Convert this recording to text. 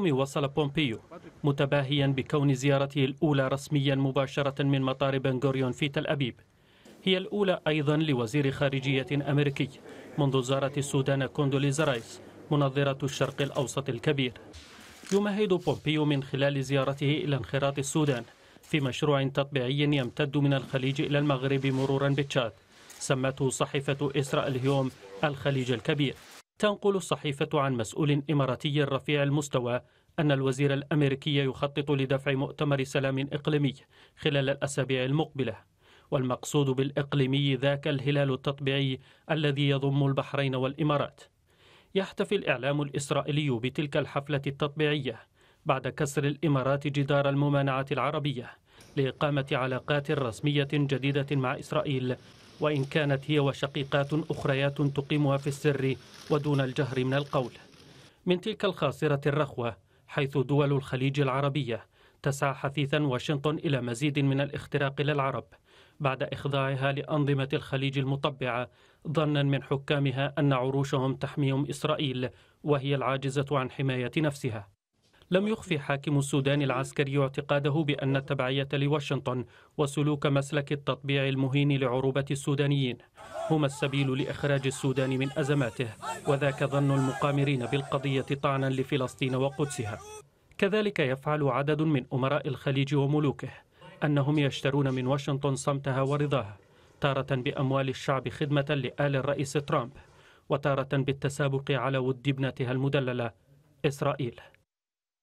وصل بومبيو متباهيا بكون زيارته الأولى رسميا مباشرة من مطار بنغوريون في تل أبيب هي الأولى أيضا لوزير خارجية أمريكي منذ زارت السودان كوندوليزا رايس منظرة الشرق الأوسط الكبير يمهد بومبيو من خلال زيارته إلى انخراط السودان في مشروع تطبيعي يمتد من الخليج إلى المغرب مرورا بتشاد سمته صحيفة إسراء اليوم الخليج الكبير تنقل الصحيفة عن مسؤول إماراتي رفيع المستوى أن الوزير الأمريكي يخطط لدفع مؤتمر سلام إقليمي خلال الأسابيع المقبلة والمقصود بالإقليمي ذاك الهلال التطبيعي الذي يضم البحرين والإمارات يحتفي الإعلام الإسرائيلي بتلك الحفلة التطبيعية بعد كسر الإمارات جدار الممانعة العربية لإقامة علاقات رسمية جديدة مع إسرائيل وإن كانت هي وشقيقات أخريات تقيمها في السر ودون الجهر من القول من تلك الخاصرة الرخوة حيث دول الخليج العربية تسعى حثيثا واشنطن إلى مزيد من الاختراق للعرب بعد إخضاعها لأنظمة الخليج المطبعة ظنا من حكامها أن عروشهم تحميهم إسرائيل وهي العاجزة عن حماية نفسها لم يخفي حاكم السودان العسكري اعتقاده بأن التبعية لواشنطن وسلوك مسلك التطبيع المهين لعروبة السودانيين هما السبيل لإخراج السودان من أزماته وذاك ظن المقامرين بالقضية طعنا لفلسطين وقدسها كذلك يفعل عدد من أمراء الخليج وملوكه أنهم يشترون من واشنطن صمتها ورضاها تارة بأموال الشعب خدمة لآل الرئيس ترامب وتارة بالتسابق على ود ابنتها المدللة إسرائيل